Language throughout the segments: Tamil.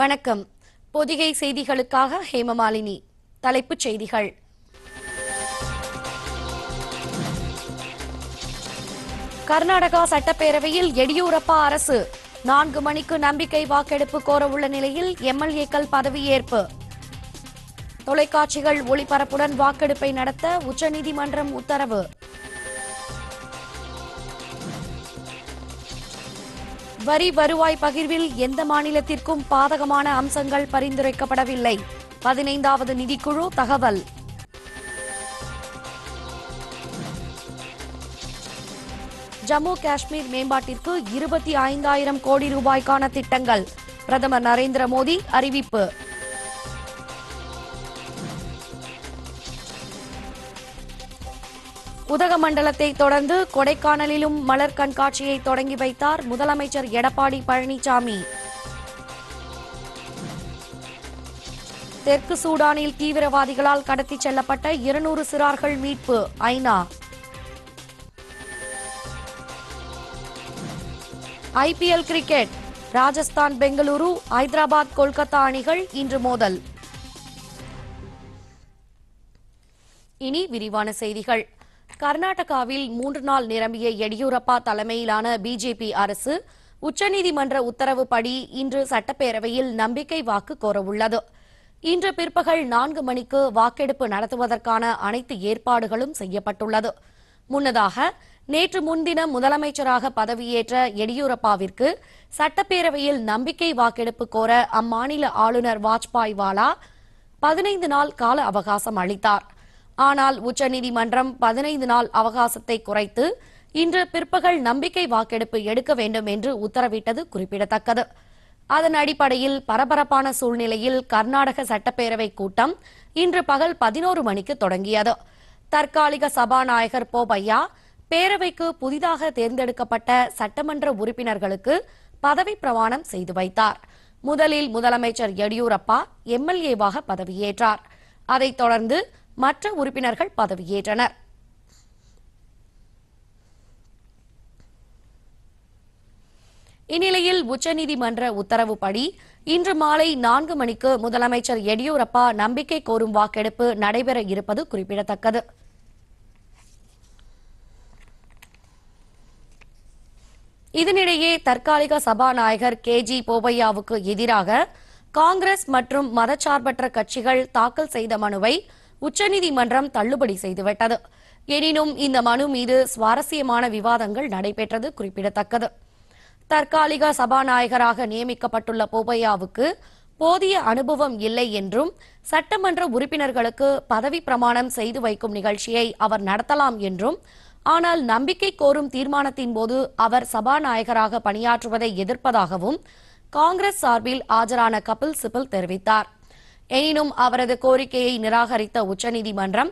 வணக்கம் பொதிகை செய்திகளுக்காக ஹேமமாலினி தலைப்புச் செய்திகள் கர்நாடகா சட்டப்பேரவையில் எடியூரப்பா அரசு நான்கு மணிக்கு நம்பிக்கை வாக்கெடுப்பு கோரவுள்ள நிலையில் எம்எல்ஏக்கள் பதவியேற்பு தொலைக்காட்சிகள் ஒளிபரப்புடன் வாக்கெடுப்பை நடத்த உச்சநீதிமன்றம் உத்தரவு வரி வருவாய் பகிர்வில் எந்த மாநிலத்திற்கும் பாதகமான அம்சங்கள் பரிந்துரைக்கப்படவில்லை பதினைந்தாவது நிதிக்குழு தகவல் ஜம்மு காஷ்மீர் மேம்பாட்டிற்கு இருபத்தி ஐந்தாயிரம் கோடி ரூபாய்க்கான திட்டங்கள் பிரதமர் நரேந்திர மோடி அறிவிப்பு உதகமண்டலத்தை தொடர்ந்து கொடைக்கானலிலும் மலர் கண்காட்சியை தொடங்கி வைத்தார் முதலமைச்சர் எடப்பாடி பழனிசாமி தெற்கு சூடானில் தீவிரவாதிகளால் கடத்திச் செல்லப்பட்ட இருநூறு சிறார்கள் மீட்பு ஐநா ஐபிஎல் கிரிக்கெட் ராஜஸ்தான் பெங்களூரு ஐதராபாத் கொல்கத்தா அணிகள் இன்று மோதல் இனி விரிவான செய்திகள் கர்நாடகாவில் மூன்று நாள் நிரம்பிய எடியூரப்பா தலைமையிலான பிஜேபி அரசு உச்சநீதிமன்ற உத்தரவுப்படி இன்று சட்டப்பேரவையில் நம்பிக்கை வாக்கு கோரவுள்ளது இன்று பிற்பகல் நான்கு மணிக்கு வாக்கெடுப்பு நடத்துவதற்கான அனைத்து ஏற்பாடுகளும் செய்யப்பட்டுள்ளது முன்னதாக நேற்று முன்தினம் முதலமைச்சராக பதவியேற்ற எடியூரப்பாவிற்கு சட்டப்பேரவையில் நம்பிக்கை வாக்கெடுப்பு கோர அம்மாநில ஆளுநர் வாஜ்பாய் வாலா பதினைந்து நாள் கால அவகாசம் அளித்தாா் ஆனால் உச்சநீதிமன்றம் பதினைந்து நாள் அவகாசத்தை குறைத்து இன்று பிற்பகல் நம்பிக்கை வாக்கெடுப்பு எடுக்க வேண்டும் என்று உத்தரவிட்டது குறிப்பிடத்தக்கது அதன் அடிப்படையில் பரபரப்பான சூழ்நிலையில் கர்நாடக சட்டப்பேரவை கூட்டம் இன்று பகல் பதினோரு மணிக்கு தொடங்கியது தற்காலிக சபாநாயகர் போபையா பேரவைக்கு புதிதாக தேர்ந்தெடுக்கப்பட்ட சட்டமன்ற உறுப்பினர்களுக்கு பதவி பிரமாணம் செய்து வைத்தார் முதலில் முதலமைச்சர் எடியூரப்பா எம்எல்ஏவாக பதவியேற்றார் அதைத் தொடர்ந்து மற்ற உறுப்பினர்கள் பதவியேற்றனர் இந்நிலையில் உச்சநீதிமன்ற உத்தரவுப்படி இன்று மாலை நான்கு மணிக்கு முதலமைச்சர் எடியூரப்பா நம்பிக்கை கோரும் வாக்கெடுப்பு நடைபெற இருப்பது குறிப்பிடத்தக்கது இதனிடையே தற்காலிக சபாநாயகர் கே ஜி போபையாவுக்கு எதிராக காங்கிரஸ் மற்றும் மதச்சார்பற்ற கட்சிகள் தாக்கல் செய்த மனுவை உச்சநீதிமன்றம் தள்ளுபடி செய்துவிட்டது எனினும் இந்த மனு மீது சுவாரஸ்யமான விவாதங்கள் நடைபெற்றது குறிப்பிடத்தக்கது தற்காலிக சபாநாயகராக நியமிக்கப்பட்டுள்ள போபையாவுக்கு போதிய அனுபவம் இல்லை என்றும் சட்டமன்ற உறுப்பினர்களுக்கு பதவி பிரமாணம் செய்து வைக்கும் நிகழ்ச்சியை அவர் நடத்தலாம் என்றும் ஆனால் நம்பிக்கை கோரும் தீர்மானத்தின் போது அவர் சபாநாயகராக பணியாற்றுவதை எதிர்ப்பதாகவும் காங்கிரஸ் சார்பில் ஆஜரான கபில் சிபல் தெரிவித்தார் எனினும் அவரது கோரிக்கையை நிராகரித்த உச்சநீதிமன்றம்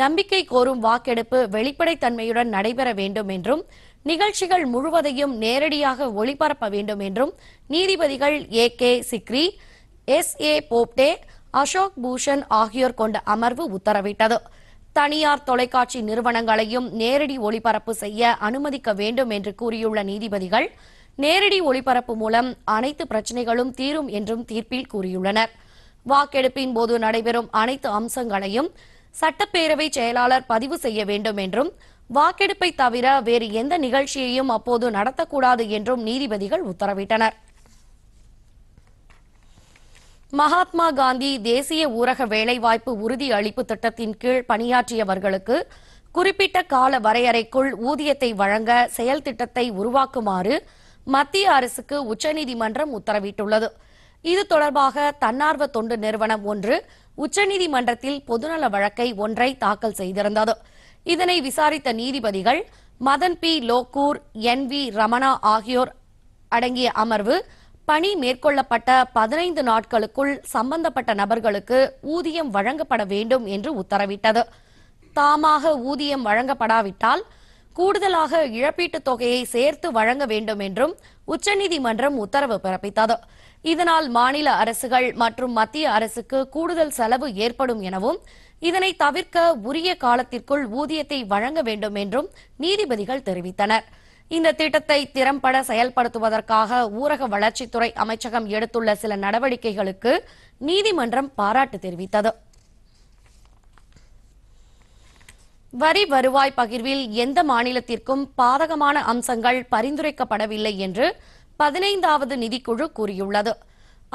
நம்பிக்கை கோரும் வாக்கெடுப்பு வெளிப்படைத்தன்மையுடன் நடைபெற வேண்டும் என்றும் நிகழ்ச்சிகள் முழுவதையும் நேரடியாக ஒளிபரப்ப வேண்டும் என்றும் நீதிபதிகள் A K Sikri S A Bobde Ashok Bhushan ஆகியோர் கொண்ட அமர்வு உத்தரவிட்டது தனியார் தொலைக்காட்சி நிறுவனங்களையும் நேரடி ஒளிபரப்பு செய்ய அனுமதிக்க வேண்டும் என்று கூறியுள்ள நீதிபதிகள் நேரடி ஒளிபரப்பு மூலம் அனைத்து பிரச்சினைகளும் தீரும் என்றும் தீர்ப்பில் கூறியுள்ளனா் வாக்கெடுப்பின் போது நடைபெறும் அனைத்து அம்சங்களையும் சட்டப்பேரவை செயலாளர் பதிவு செய்ய வேண்டும் என்றும் வாக்கெடுப்பை தவிர வேறு எந்த நிகழ்ச்சியையும் அப்போது நடத்தக்கூடாது என்றும் நீதிபதிகள் உத்தரவிட்டனர் மகாத்மா காந்தி தேசிய ஊரக வேலைவாய்ப்பு உறுதி அளிப்பு திட்டத்தின் கீழ் பணியாற்றியவர்களுக்கு குறிப்பிட்ட கால வரையறைக்குள் ஊதியத்தை வழங்க செயல் திட்டத்தை உருவாக்குமாறு மத்திய அரசுக்கு உச்சநீதிமன்றம் உத்தரவிட்டுள்ளது இது தொடர்பாக தன்னார்வ தொண்டு நிறுவனம் ஒன்று உச்சநீதிமன்றத்தில் பொதுநல வழக்கை ஒன்றை தாக்கல் செய்திருந்தது இதனை விசாரித்த நீதிபதிகள் Madan B Lokur N V Ramana ஆகியோர் அடங்கிய அமர்வு பணி மேற்கொள்ளப்பட்ட பதினைந்து நாட்களுக்குள் சம்பந்தப்பட்ட நபர்களுக்கு ஊதியம் வழங்கப்பட வேண்டும் என்று உத்தரவிட்டது தாமாக ஊதியம் வழங்கப்படாவிட்டால் கூடுதலாக இழப்பீட்டுத் தொகையை சேர்த்து வழங்க வேண்டும் என்றும் உச்சநீதிமன்றம் உத்தரவு பிறப்பித்தது இதனால் மாநில அரசுகள் மற்றும் மத்திய அரசுக்கு கூடுதல் செலவு ஏற்படும் எனவும் இதனை தவிர்க்க உரிய காலத்திற்குள் ஊதியத்தை வழங்க வேண்டும் என்றும் நீதிபதிகள் தெரிவித்தனர் இந்த திட்டத்தை திறம்பட செயல்படுத்துவதற்காக ஊரக வளர்ச்சித்துறை அமைச்சகம் எடுத்துள்ள சில நடவடிக்கைகளுக்கு நீதிமன்றம் பாராட்டு தெரிவித்தது வரி வருவாய் பகிர்வில் எந்த மாநிலத்திற்கும் பாதகமான அம்சங்கள் பரிந்துரைக்கப்படவில்லை என்று பதினைந்தாவது நிதிக்குழு கூறியுள்ளது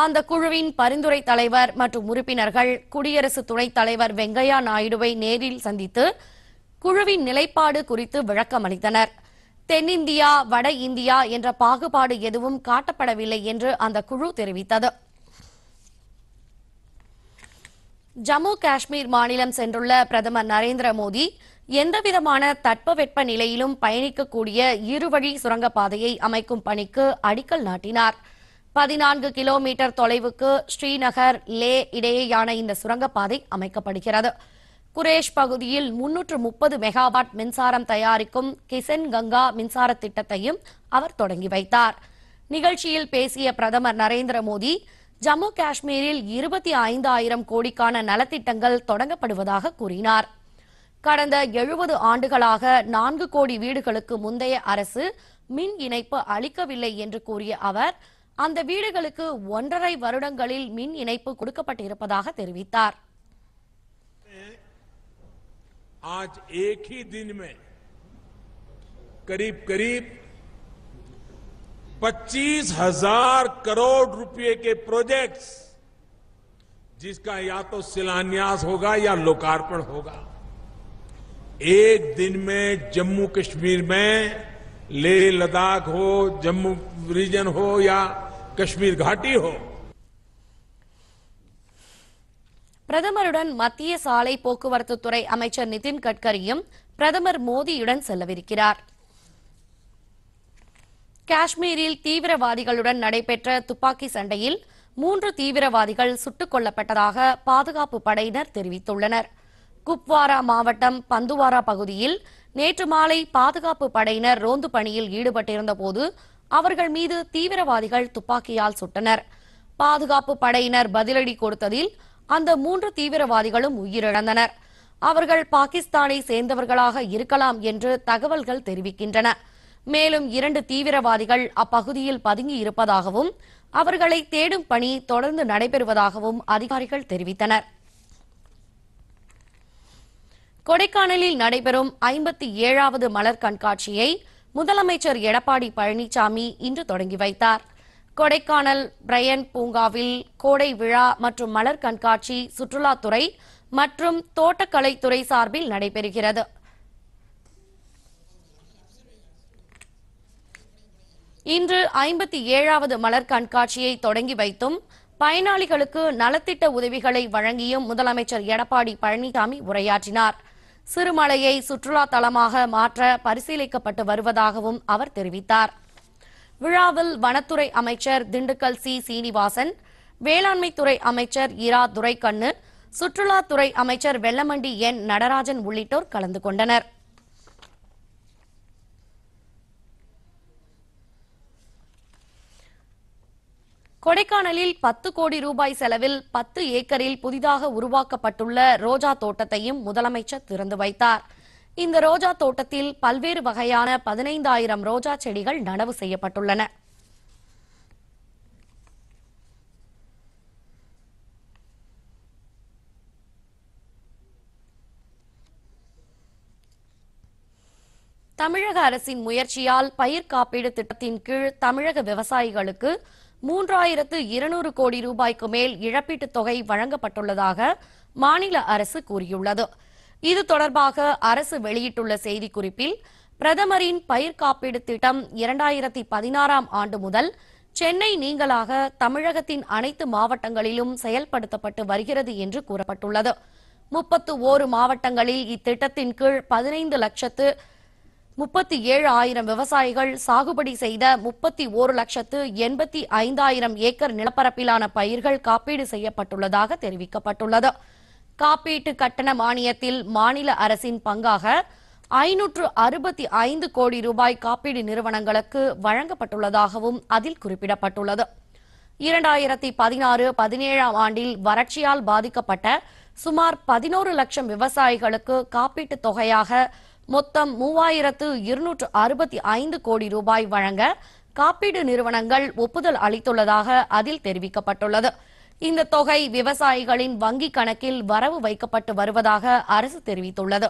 அந்த குழுவின் பரிந்துரை தலைவர் மற்றும் உறுப்பினர்கள் குடியரசு துணைத் தலைவர் வெங்கையா நாயுடுவை நேரில் சந்தித்து குழுவின் நிலைப்பாடு குறித்து அளித்தனர் தென்னிந்தியா வட இந்தியா என்ற பாகுபாடு எதுவும் காட்டப்படவில்லை என்று அந்த குழு தெரிவித்தது ஜம்மு காஷ்மீர் மாநிலம் சென்றுள்ள பிரதமர் நரேந்திர மோடி எந்தவிதமான தட்பவெட்ப நிலையிலும் பயணிக்கக்கூடிய இருவழி சுரங்கப்பாதையை அமைக்கும் பணிக்கு அடிக்கல் நாட்டினார் பதினான்கு கிலோமீட்டர் தொலைவுக்கு ஸ்ரீநகர் லே இடையேயான இந்த சுரங்கப்பாதை அமைக்கப்படுகிறது குரேஷ் பகுதியில் முன்னூற்று முப்பது மெகாவாட் மின்சாரம் தயாரிக்கும் கிசன் கங்கா மின்சார திட்டத்தையும் அவர் தொடங்கி வைத்தார் நிகழ்ச்சியில் பேசிய பிரதமர் நரேந்திர மோடி ஜம்மு காஷ்மீரில் இருபத்தி ஐந்தாயிரம் கோடிக்கான நலத்திட்டங்கள் தொடங்கப்படுவதாக கூறினார் கடந்த எழுபது ஆண்டுகளாக நான்கு கோடி வீடுகளுக்கு முந்தைய அரசு மின் இணைப்பு அளிக்கவில்லை என்று கூறிய அவர் அந்த வீடுகளுக்கு ஒன்றரை வருடங்களில் மின் இணைப்பு கொடுக்கப்பட்டிருப்பதாக தெரிவித்தார் ஆஜ் ஏக் கரீப் கரீப் पच्चीस हजार करोड़ रुपए के प्रोजेक्ट्स जिसका या तो शिलान्यास होगा या लोकार्पण होगा एक दिन में जम्मू कश्मीर में लेह लद्दाख हो जम्मू रीजन हो या कश्मीर घाटी हो பிரதமருடன் மத்திய சாலை போக்குவரத்து துறை அமைச்சர் நிதின் கட்கரியும் பிரதமர் மோடியுடன் செல்லவிருக்கிறார் காஷ்மீரில் தீவிரவாதிகளுடன் நடைபெற்ற துப்பாக்கி சண்டையில் மூன்று தீவிரவாதிகள் சுட்டுக் கொல்லப்பட்டதாக பாதுகாப்பு படையினர் தெரிவித்துள்ளனர் குப்வாரா மாவட்டம் பந்துவாரா பகுதியில் நேற்று மாலை பாதுகாப்பு படையினர் ரோந்து பணியில் ஈடுபட்டிருந்தபோது அவர்கள் மீது தீவிரவாதிகள் துப்பாக்கியால் சுட்டனர் பாதுகாப்பு படையினர் பதிலடி கொடுத்ததில் அந்த மூன்று தீவிரவாதிகளும் உயிரிழந்தனர் அவர்கள் பாகிஸ்தானை சேர்ந்தவர்களாக இருக்கலாம் என்று தகவல்கள் தெரிவிக்கின்றன மேலும் இரண்டு தீவிரவாதிகள் அப்பகுதியில் பதுங்கி இருப்பதாகவும் அவர்களை தேடும் பணி தொடர்ந்து நடைபெறுவதாகவும் அதிகாரிகள் தெரிவித்தனர் கொடைக்கானலில் நடைபெறும் ஐம்பத்தி ஏழாவது மலர் கண்காட்சியை முதலமைச்சர் எடப்பாடி பழனிசாமி இன்று தொடங்கி வைத்தார் கொடைக்கானல் பிரையன் பூங்காவில் கோடை விழா மற்றும் மலர் கண்காட்சி சுற்றுலாத்துறை மற்றும் தோட்டக்கலைத்துறை சார்பில் நடைபெறுகிறது இன்று ஐம்பத்தி ஏழாவது மலர் கண்காட்சியை தொடங்கி வைத்தும் பயனாளிகளுக்கு நலத்திட்ட உதவிகளை வழங்கியும் முதலமைச்சர் எடப்பாடி பழனிசாமி உரையாற்றினார் சிறுமலையை சுற்றுலா தலமாக மாற்ற பரிசீலிக்கப்பட்டு வருவதாகவும் அவர் தெரிவித்தார் விழாவில் வனத்துறை அமைச்சர் திண்டுக்கல் சி சீனிவாசன் வேளாண்மைத்துறை அமைச்சர் இரா துரைக்கண்ணு சுற்றுலாத்துறை அமைச்சர் வெல்லமண்டி என் நடராஜன் உள்ளிட்டோர் கலந்து கொண்டனா் கொடைக்கானலில் பத்து கோடி ரூபாய் செலவில் பத்து ஏக்கரில் புதிதாக உருவாக்கப்பட்டுள்ள ரோஜா தோட்டத்தையும் முதலமைச்சர் திறந்து வைத்தார் இந்த ரோஜா தோட்டத்தில் பல்வேறு வகையான பதினைந்தாயிரம் ரோஜா செடிகள் நனவு செய்யப்பட்டுள்ளன தமிழக அரசின் முயற்சியால் பயிர் காப்பீடு திட்டத்தின் கீழ் தமிழக விவசாயிகளுக்கு மூன்றாயிரத்து இருநூறு கோடி ரூபாய்க்கு மேல் இழப்பீட்டுத் தொகை வழங்கப்பட்டுள்ளதாக மாநில அரசு கூறியுள்ளது இது தொடர்பாக அரசு வெளியிட்டுள்ள செய்திக்குறிப்பில் பிரதமரின் பயிர் காப்பீடு திட்டம் இரண்டாயிரத்தி பதினாறாம் ஆண்டு முதல் சென்னை நீங்களாக தமிழகத்தின் அனைத்து மாவட்டங்களிலும் செயல்படுத்தப்பட்டு வருகிறது என்று கூறப்பட்டுள்ளது முப்பத்து ஓரு மாவட்டங்களில் இத்திட்டத்தின் கீழ் பதினைந்து லட்சத்து முப்பத்தி ஏழு ஆயிரம் விவசாயிகள் சாகுபடி செய்த முப்பத்தி ஒரு லட்சத்து எண்பத்தி ஐந்தாயிரம் ஏக்கர் நிலப்பரப்பிலான பயிர்கள் காப்பீடு செய்யப்பட்டுள்ளதாக தெரிவிக்கப்பட்டுள்ளது காப்பீட்டு கட்டண மானியத்தில் மாநில அரசின் பங்காக ஐநூற்று அறுபத்தி ஐந்து கோடி ரூபாய் காப்பீடு நிறுவனங்களுக்கு வழங்கப்பட்டுள்ளதாகவும் அதில் குறிப்பிடப்பட்டுள்ளது இரண்டாயிரத்தி பதினாறு பதினேழாம் ஆண்டில் வறட்சியால் பாதிக்கப்பட்ட சுமார் பதினோரு லட்சம் விவசாயிகளுக்கு காப்பீட்டுத் தொகையாக மொத்தம் மூவாயிரத்து இருநூற்று அறுபத்தி ஐந்து கோடி ரூபாய் வழங்க காப்பீடு நிறுவனங்கள் ஒப்புதல் அளித்துள்ளதாக அதில் தெரிவிக்கப்பட்டுள்ளது இந்த தொகை விவசாயிகளின் வங்கிக் கணக்கில் வரவு வைக்கப்பட்டு வருவதாக அரசு தெரிவித்துள்ளது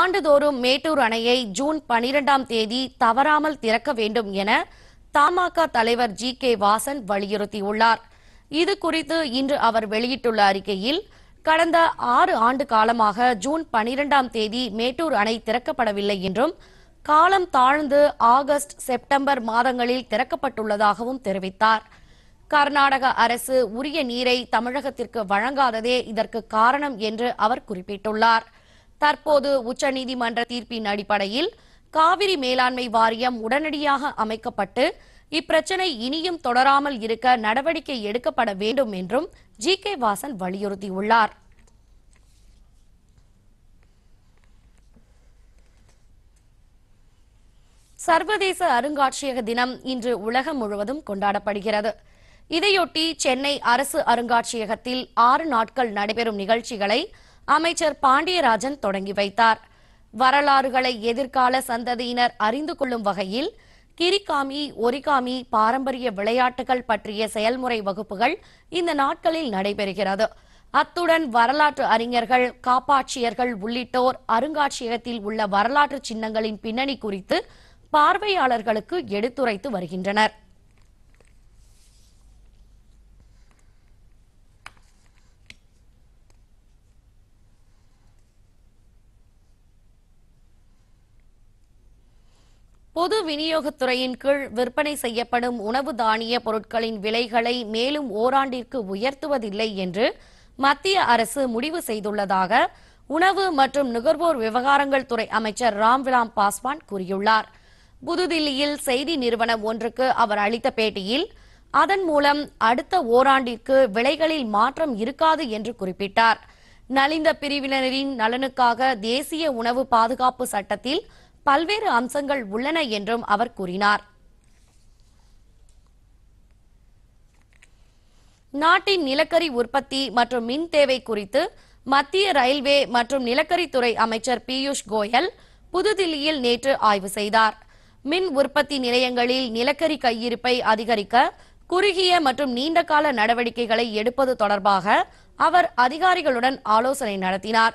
ஆண்டுதோறும் மேட்டூர் அணையை ஜூன் பனிரெண்டாம் தேதி தவறாமல் திறக்க வேண்டும் என தமாக தலைவர் ஜி கே வாசன் வலியுறுத்தியுள்ளார் இது குறித்து இன்று அவர் வெளியிட்டுள்ள அறிக்கையில் கடந்த ஆறு ஆண்டு காலமாக ஜூன் பனிரெண்டாம் தேதி மேட்டூர் அணை திறக்கப்படவில்லை என்றும் காலம் தாழ்ந்து ஆகஸ்ட் செப்டம்பர் மாதங்களில் திறக்கப்பட்டுள்ளதாகவும் தெரிவித்தார் கர்நாடக அரசு உரிய நீரை தமிழகத்திற்கு வழங்காததே இதற்கு காரணம் என்று அவர் குறிப்பிட்டுள்ளார் தற்போது உச்சநீதிமன்ற தீர்ப்பின் அடிப்படையில் காவிரி மேலாண்மை வாரியம் உடனடியாக அமைக்கப்பட்டு இப்பிரச்சனை இனியும் தொடராமல் இருக்க நடவடிக்கை எடுக்கப்பட வேண்டும் என்றும் ஜி கே வாசன் வலியுறுத்தியுள்ளார் சர்வதேச அருங்காட்சியக தினம் இன்று உலகம் முழுவதும் கொண்டாடப்படுகிறது இதையொட்டி சென்னை அரசு அருங்காட்சியகத்தில் ஆறு நாட்கள் நடைபெறும் நிகழ்ச்சிகளை அமைச்சர் பாண்டியராஜன் தொடங்கி வைத்தார் வரலாறுகளை எதிர்கால சந்ததியினர் அறிந்து கொள்ளும் வகையில் கிரிகாமி ஒரிகாமி பாரம்பரிய விளையாட்டுகள் பற்றிய செயல்முறை வகுப்புகள் இந்த நாட்களில் நடைபெறுகிறது அத்துடன் வரலாற்று அறிஞர்கள் காப்பாட்சியர்கள் உள்ளிட்டோர் அருங்காட்சியகத்தில் உள்ள வரலாற்று சின்னங்களின் பின்னணி குறித்து பார்வையாளர்களுக்கு எடுத்துரைத்து வருகின்றனர் பொது விநியோகத்துறையின் கீழ் விற்பனை செய்யப்படும் உணவு தானிய பொருட்களின் விலைகளை மேலும் ஓராண்டிற்கு உயர்த்துவதில்லை என்று மத்திய அரசு முடிவு செய்துள்ளதாக உணவு மற்றும் நுகர்வோர் விவகாரங்கள் துறை அமைச்சர் ராம்விலாம் பாஸ்வான் கூறியுள்ளார் புதுதில்லியில் செய்தி நிறுவனம் ஒன்றுக்கு அவர் அளித்த பேட்டியில் அதன் மூலம் அடுத்த ஓராண்டிற்கு விலைகளில் மாற்றம் இருக்காது என்று குறிப்பிட்டார் நலிந்த பிரிவினரின் நலனுக்காக தேசிய உணவு பாதுகாப்பு சட்டத்தில் பல்வேறு அம்சங்கள் உள்ளன என்றும் அவர் கூறினார் நாட்டின் நிலக்கரி உற்பத்தி மற்றும் மின் தேவை குறித்து மத்திய ரயில்வே மற்றும் நிலக்கரித்துறை அமைச்சர் பியூஷ் கோயல் புதுதில்லியில் நேற்று ஆய்வு செய்தார் மின் உற்பத்தி நிலையங்களில் நிலக்கரி கையிருப்பை அதிகரிக்க குறுகிய மற்றும் நீண்டகால நடவடிக்கைகளை எடுப்பது தொடர்பாக அவர் அதிகாரிகளுடன் ஆலோசனை நடத்தினார்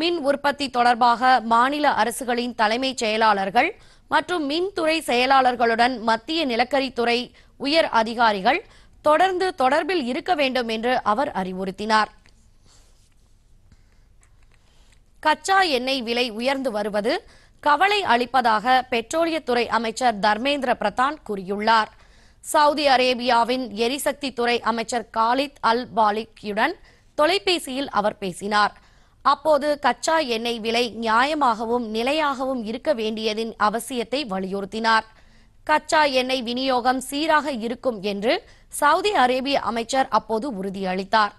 மின் உற்பத்தி தொடர்பாக மாநில அரசுகளின் தலைமைச் செயலாளர்கள் மற்றும் மின்துறை செயலாளர்களுடன் மத்திய நிலக்கரித்துறை உயர் அதிகாரிகள் தொடர்ந்து தொடர்பில் இருக்க வேண்டும் என்று அவர் அறிவுறுத்தினார் கச்சா எண்ணெய் விலை உயர்ந்து வருவது கவலை அளிப்பதாக பெட்ரோலியத்துறை அமைச்சர் தர்மேந்திர பிரதான் கூறியுள்ளார் சவுதி அரேபியாவின் எரிசக்தி துறை அமைச்சர் காலித் அல் பாலிக்யுடன் தொலைபேசியில் அவர் பேசினார் அப்போது கச்சா எண்ணெய் விலை நியாயமாகவும் நிலையாகவும் இருக்க வேண்டியதின் அவசியத்தை வலியுறுத்தினார் கச்சா எண்ணெய் விநியோகம் சீராக இருக்கும் என்று சவுதி அரேபிய அமைச்சர் அப்போது உறுதியளித்தார்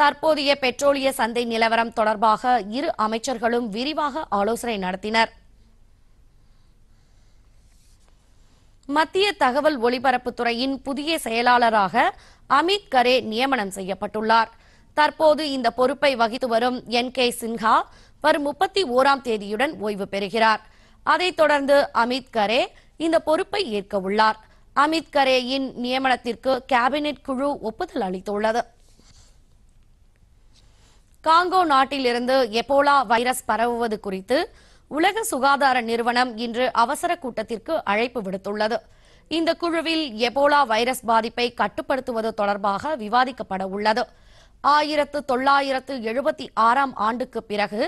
தற்போதைய பெட்ரோலிய சந்தை நிலவரம் தொடர்பாக இரு அமைச்சர்களும் விரிவாக ஆலோசனை நடத்தினர் மத்திய தகவல் ஒலிபரப்புத்துறையின் புதிய செயலாளராக அமித் கரே நியமனம் செய்யப்பட்டுள்ளாா் தற்போது இந்த பொறுப்பை வகித்து வரும் என் கே சின்ஹா வரும் முப்பத்தி ஓராம் தேதியுடன் ஓய்வு பெறுகிறார் அதைத் தொடர்ந்து அமித் கரே இந்த பொறுப்பை ஏற்க உள்ளார் அமித் கரேயின் நியமனத்திற்கு கேபினெட் குழு ஒப்புதல் அளித்துள்ளது காங்கோ நாட்டிலிருந்து எபோலா வைரஸ் பரவுவது குறித்து உலக சுகாதார நிறுவனம் இன்று அவசர கூட்டத்திற்கு அழைப்பு விடுத்துள்ளது இந்த குழுவில் எபோலா வைரஸ் பாதிப்பை கட்டுப்படுத்துவது தொடர்பாக விவாதிக்கப்பட உள்ளது ஆயிரத்து தொள்ளாயிரத்து எழுபத்தி ஆறாம் ஆண்டுக்கு பிறகு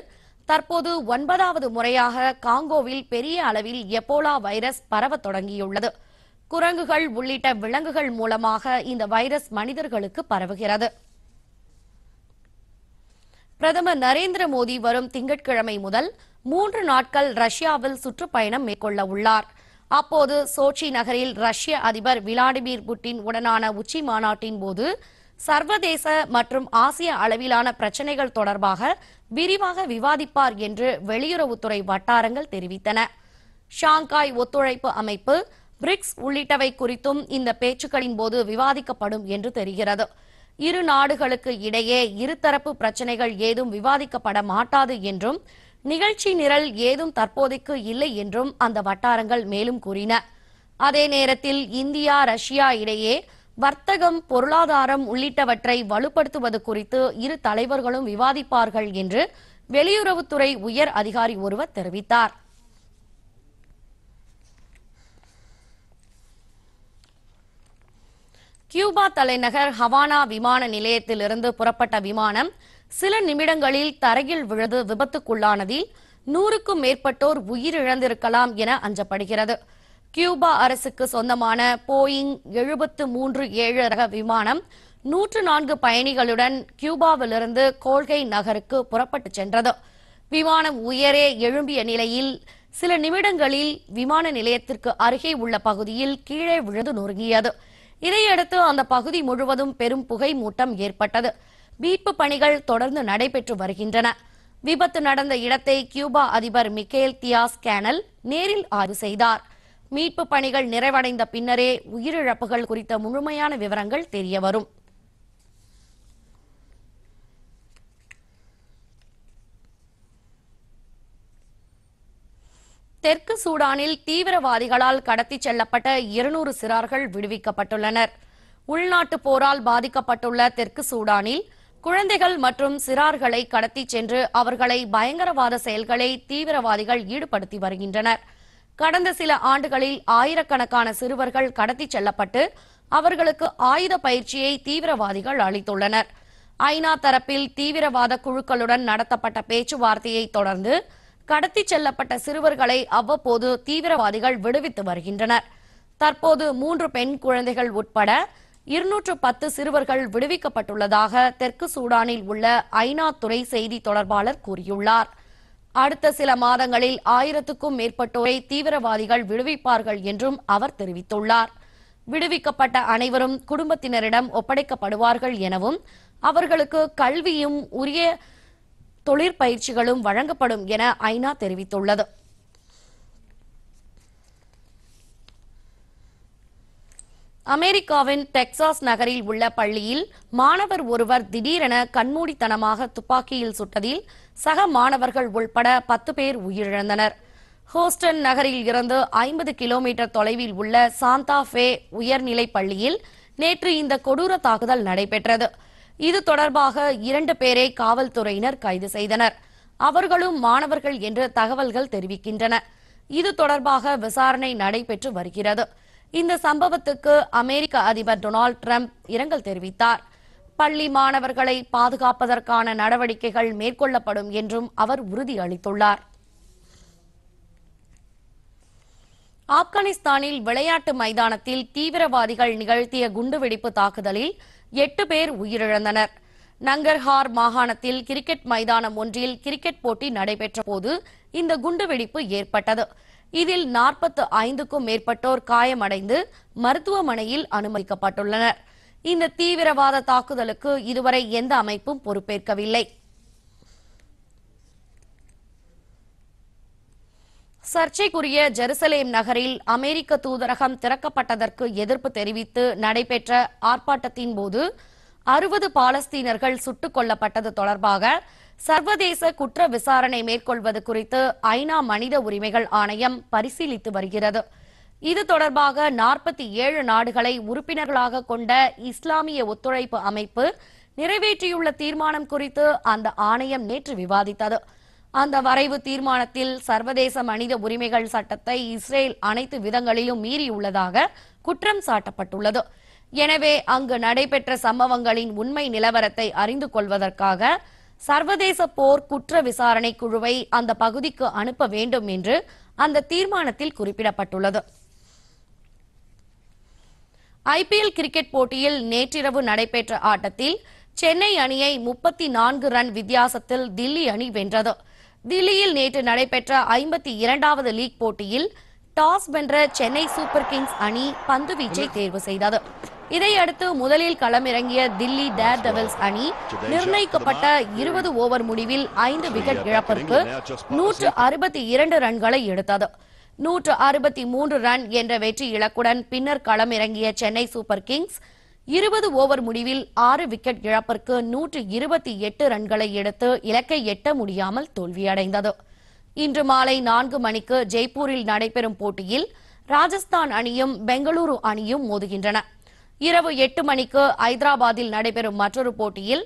தற்போது ஒன்பதாவது முறையாக காங்கோவில் பெரிய அளவில் எபோலா வைரஸ் பரவ தொடங்கியுள்ளது குரங்குகள் உள்ளிட்ட விலங்குகள் மூலமாக இந்த வைரஸ் மனிதர்களுக்கு பரவுகிறது பிரதமர் நரேந்திர மோடி வரும் திங்கட்கிழமை முதல் மூன்று நாட்கள் ரஷ்யாவில் சுற்றுப்பயணம் மேற்கொள்ள உள்ளார் அப்போது சோச்சி நகரில் ரஷ்ய அதிபர் விளாடிமிர் புட்டின் உடனான உச்சி மாநாட்டின் போது சர்வதேச மற்றும் ஆசிய அளவிலான பிரச்சினைகள் தொடர்பாக விரிவாக விவாதிப்பார் என்று வெளியுறவுத்துறை வட்டாரங்கள் தெரிவித்தன ஷாங்காய் ஒத்துழைப்பு அமைப்பு பிரிக்ஸ் உள்ளிட்டவை குறித்தும் இந்த பேச்சுக்களின் போது விவாதிக்கப்படும் என்று தெரிகிறது இரு நாடுகளுக்கு இடையே இருதரப்பு பிரச்சினைகள் ஏதும் விவாதிக்கப்பட மாட்டாது என்றும் நிகழ்ச்சி நிரல் ஏதும் தற்போதைக்கு இல்லை என்றும் அந்த வட்டாரங்கள் மேலும் கூறின அதே நேரத்தில் இந்தியா ரஷ்யா இடையே வர்த்தகம் பொருளாதாரம் உள்ளிட்டவற்றை வலுப்படுத்துவது குறித்து இரு தலைவர்களும் விவாதிப்பார்கள் என்று வெளியுறவுத்துறை உயர் அதிகாரி ஒருவர் தெரிவித்தார் கியூபா தலைநகர் ஹவானா விமான நிலையத்திலிருந்து புறப்பட்ட விமானம் சில நிமிடங்களில் தரையில் விழுது விபத்துக்குள்ளானதில் நூறுக்கும் மேற்பட்டோர் உயிரிழந்திருக்கலாம் என அஞ்சப்படுகிறது கியூபா அரசுக்கு சொந்தமான போயிங் எழுபத்து மூன்று ஏழு ரக விமானம் நூற்று நான்கு பயணிகளுடன் கியூபாவிலிருந்து கோல்கை நகருக்கு புறப்பட்டு சென்றது விமானம் உயரே எழும்பிய நிலையில் சில நிமிடங்களில் விமான நிலையத்திற்கு அருகே உள்ள பகுதியில் கீழே விழுந்து நொறுங்கியது இதையடுத்து அந்த பகுதி முழுவதும் பெரும் புகை மூட்டம் ஏற்பட்டது மீட்பு பணிகள் தொடர்ந்து நடைபெற்று வருகின்றன விபத்து நடந்த இடத்தை கியூபா அதிபர் மிக்கேல் தியாஸ் கேனல் நேரில் ஆய்வு செய்தார் மீட்பு பணிகள் நிறைவடைந்த பின்னரே உயிரிழப்புகள் குறித்த முழுமையான விவரங்கள் தெரியவரும் தெற்கு சூடானில் தீவிரவாதிகளால் கடத்திச் செல்லப்பட்ட இருநூறு சிறார்கள் விடுவிக்கப்பட்டுள்ளனர் உள்நாட்டு போரால் பாதிக்கப்பட்டுள்ள தெற்கு சூடானில் குழந்தைகள் மற்றும் சிறார்களை கடத்திச் சென்று அவர்களை பயங்கரவாத செயல்களை தீவிரவாதிகள் ஈடுபடுத்தி வருகின்றனர் கடந்த சில ஆண்டுகளில் ஆயிரக்கணக்கான சிறுவர்கள் கடத்திச் செல்லப்பட்டு அவர்களுக்கு ஆயுத பயிற்சியை தீவிரவாதிகள் அளித்துள்ளனர் ஐநா தரப்பில் தீவிரவாத குழுக்களுடன் நடத்தப்பட்ட பேச்சுவார்த்தையை தொடர்ந்து கடத்திச் செல்லப்பட்ட சிறுவர்களை அவ்வப்போது தீவிரவாதிகள் விடுவித்து வருகின்றனர் தற்போது மூன்று பெண் குழந்தைகள் உட்பட இருநூற்று பத்து சிறுவர்கள் விடுவிக்கப்பட்டுள்ளதாக தெற்கு சூடானில் உள்ள ஐநா துறை செய்தி தொடர்பாளர் கூறியுள்ளார் அடுத்த சில மாதங்களில் ஆயிரத்துக்கும் மேற்பட்டோரை தீவிரவாதிகள் விடுவிப்பார்கள் என்றும் அவர் தெரிவித்துள்ளார் விடுவிக்கப்பட்ட அனைவரும் குடும்பத்தினரிடம் ஒப்படைக்கப்படுவார்கள் எனவும் அவர்களுக்கு கல்வியும் உரிய தொழிற்பயிற்சிகளும் வழங்கப்படும் என ஐநா தெரிவித்துள்ளது அமெரிக்காவின் டெக்சாஸ் நகரில் உள்ள பள்ளியில் மாணவர் ஒருவர் திடீரென கண்மூடித்தனமாக துப்பாக்கியில் சுட்டதில் சக மாணவர்கள் உள்பட பத்து பேர் உயிரிழந்தனர் ஹோஸ்டன் நகரில் இருந்து ஐம்பது கிலோமீட்டர் தொலைவில் உள்ள சாந்தா ஃபே உயர்நிலை பள்ளியில் நேற்று இந்த கொடூர தாக்குதல் நடைபெற்றது இது தொடர்பாக இரண்டு பேரை காவல்துறையினர் கைது செய்தனர் அவர்களும் மாணவர்கள் என்று தகவல்கள் தெரிவிக்கின்றன இது தொடர்பாக விசாரணை நடைபெற்று வருகிறது இந்த சம்பவத்துக்கு அமெரிக்க அதிபர் டொனால்டு டிரம்ப் இரங்கல் தெரிவித்தார் பள்ளி மாணவர்களை பாதுகாப்பதற்கான நடவடிக்கைகள் மேற்கொள்ளப்படும் என்றும் அவர் உறுதியளித்துள்ளார் ஆப்கானிஸ்தானில் விளையாட்டு மைதானத்தில் தீவிரவாதிகள் நிகழ்த்திய குண்டுவெடிப்பு தாக்குதலில் எட்டு பேர் உயிரிழந்தனர் நங்கர்ஹார் மாகாணத்தில் கிரிக்கெட் மைதானம் ஒன்றில் கிரிக்கெட் போட்டி நடைபெற்ற போது இந்த குண்டுவெடிப்பு ஏற்பட்டது இதில் நாற்பத்து ஐந்துக்கும் மேற்பட்டோர் காயமடைந்து மருத்துவமனையில் அனுமதிக்கப்பட்டுள்ளனர் இந்த தீவிரவாத தாக்குதலுக்கு இதுவரை எந்த அமைப்பும் பொறுப்பேற்கவில்லை சர்ச்சைக்குரிய ஜெருசலேம் நகரில் அமெரிக்க தூதரகம் திறக்கப்பட்டதற்கு எதிர்ப்பு தெரிவித்து நடைபெற்ற ஆர்ப்பாட்டத்தின் போது அறுபது பாலஸ்தீனர்கள் சுட்டுக் கொல்லப்பட்டது தொடர்பாக சர்வதேச குற்ற விசாரணை மேற்கொள்வது குறித்து ஐநா மனித உரிமைகள் ஆணையம் பரிசீலித்து வருகிறது இது தொடர்பாக நாற்பத்தி ஏழு நாடுகளை உறுப்பினர்களாக கொண்ட இஸ்லாமிய ஒத்துழைப்பு அமைப்பு நிறைவேற்றியுள்ள தீர்மானம் குறித்து அந்த ஆணையம் நேற்று விவாதித்தது அந்த வரைவு தீர்மானத்தில் சர்வதேச மனித உரிமைகள் சட்டத்தை இஸ்ரேல் அனைத்து விதங்களிலும் மீறியுள்ளதாக குற்றம் சாட்டப்பட்டுள்ளது எனவே அங்கு நடைபெற்ற சம்பவங்களின் உண்மை நிலவரத்தை அறிந்து கொள்வதற்காக சர்வதேச போர் குற்ற விசாரணை குழுவை அந்த பகுதிக்கு அனுப்ப வேண்டும் என்று அந்த தீர்மானத்தில் குறிப்பிடப்பட்டுள்ளது ஐபிஎல் கிரிக்கெட் போட்டியில் நேற்றிரவு நடைபெற்ற ஆட்டத்தில் சென்னை அணியை முப்பத்தி நான்கு ரன் வித்தியாசத்தில் தில்லி அணி வென்றது தில்லியில் நேற்று நடைபெற்ற ஐம்பத்தி இரண்டாவது லீக் போட்டியில் டாஸ் வென்ற சென்னை சூப்பர் கிங்ஸ் அணி பந்துவீச்சை தேர்வு செய்தது இதையடுத்து முதலில் களமிறங்கிய தில்லி டேர் டெவல்ஸ் அணி நிர்ணயிக்கப்பட்ட இருபது ஓவர் முடிவில் ஐந்து விக்கெட் இழப்பிற்கு நூற்று அறுபத்தி இரண்டு ரன்களை எடுத்தது நூற்று அறுபத்தி மூன்று ரன் என்ற வெற்றி இலக்குடன் பின்னர் களமிறங்கிய சென்னை சூப்பர் கிங்ஸ் இருபது ஓவர் முடிவில் ஆறு விக்கெட் இழப்பிற்கு நூற்று இருபத்தி எட்டு ரன்களை எடுத்து இலக்கை எட்ட முடியாமல் தோல்வியடைந்தது இன்று மாலை நான்கு மணிக்கு ஜெய்ப்பூரில் நடைபெறும் போட்டியில் ராஜஸ்தான் அணியும் பெங்களூரு அணியும் மோதுகின்றன இரவு எட்டு மணிக்கு ஐதராபாத்தில் நடைபெறும் மற்றொரு போட்டியில்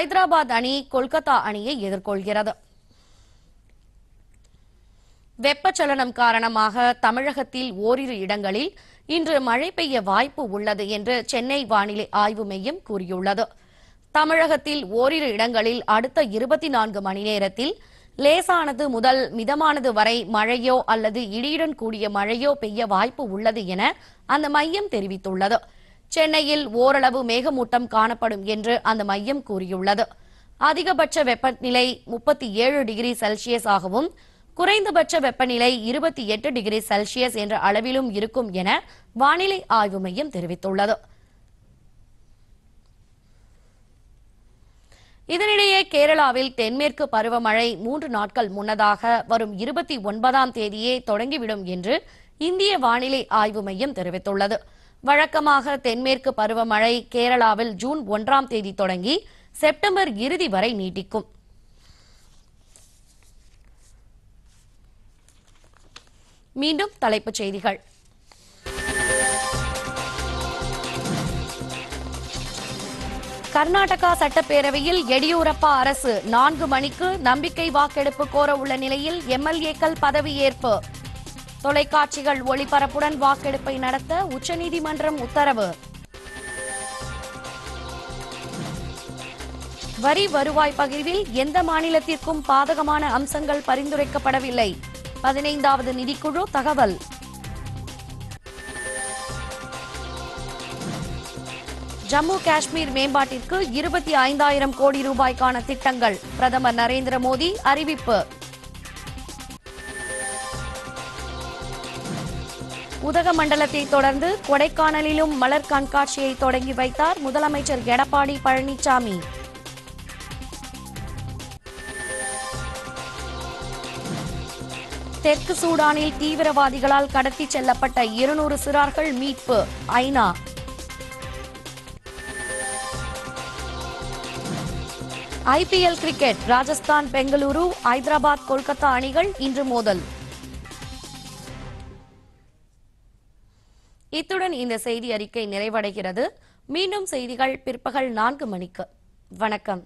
ஐதராபாத் அணி கொல்கத்தா அணியை எதிர்கொள்கிறது வெப்பச்சலனம் காரணமாக தமிழகத்தில் ஓரிரு இடங்களில் இன்று மழை பெய்ய வாய்ப்பு உள்ளது என்று சென்னை வானிலை ஆய்வு மையம் கூறியுள்ளது தமிழகத்தில் ஓரிரு இடங்களில் அடுத்த இருபத்தி நான்கு மணி நேரத்தில் லேசானது முதல் மிதமானது வரை மழையோ அல்லது இடியுடன் கூடிய மழையோ பெய்ய வாய்ப்பு உள்ளது என அந்த மையம் தெரிவித்துள்ளது சென்னையில் ஓரளவு மேகமூட்டம் காணப்படும் என்று அந்த மையம் கூறியுள்ளது அதிகபட்ச வெப்பநிலை முப்பத்தி ஏழு டிகிரி செல்சியஸ் ஆகவும் குறைந்தபட்ச வெப்பநிலை இருபத்தி எட்டு டிகிரி செல்சியஸ் என்ற அளவிலும் இருக்கும் என வானிலை ஆய்வு மையம் தெரிவித்துள்ளது இதனிடையே கேரளாவில் தென்மேற்கு பருவமழை மூன்று நாட்கள் முன்னதாக வரும் இருபத்தி ஒன்பதாம் தேதியே தொடங்கிவிடும் என்று இந்திய வானிலை ஆய்வு மையம் தெரிவித்துள்ளது வழக்கமாக தென்மேற்கு பருவமழை கேரளாவில் ஜூன் ஒன்றாம் தேதி தொடங்கி செப்டம்பர் இறுதி வரை நீட்டிக்கும் மீண்டும் தலைப்புச் செய்திகள் கர்நாடகா சட்டப்பேரவையில் எடியூரப்பா அரசு நான்கு மணிக்கு நம்பிக்கை வாக்கெடுப்பு கோர உள்ள நிலையில் எம்எல்ஏக்கள் பதவியேற்பு தொலைக்காட்சிகள் ஒளிபரப்புடன் வாக்கெடுப்பை நடத்த உச்சநீதிமன்றம் உத்தரவு வரி வருவாய் பகிர்வில் எந்த மாநிலத்திற்கும் பாதகமான அம்சங்கள் பரிந்துரைக்கப்படவில்லை பதினைந்தாவது நிதிக்குழு தகவல் ஜம்மு காஷ்மீர் மேம்பாட்டிற்கு இருபத்தி ஐந்தாயிரம் கோடி ரூபாய்க்கான திட்டங்கள் பிரதமர் நரேந்திர மோடி அறிவிப்பு உதகமண்டலத்தை தொடர்ந்து கொடைக்கானலிலும் மலர் கண்காட்சியை தொடங்கி வைத்தார் முதலமைச்சர் எடப்பாடி பழனிசாமி தெற்கு சூடானில் தீவிரவாதிகளால் கடத்திச் செல்லப்பட்ட இருநூறு சிறார்கள் மீட்பு ஐநா ஐபிஎல் கிரிக்கெட் ராஜஸ்தான் பெங்களூரு ஐதராபாத் கொல்கத்தா அணிகள் இன்று மோதல் இத்துடன் இந்த செய்தி அறிக்கை நிறைவடைகிறது மீண்டும் செய்திகள் பிற்பகல் நான்கு மணிக்கு வணக்கம்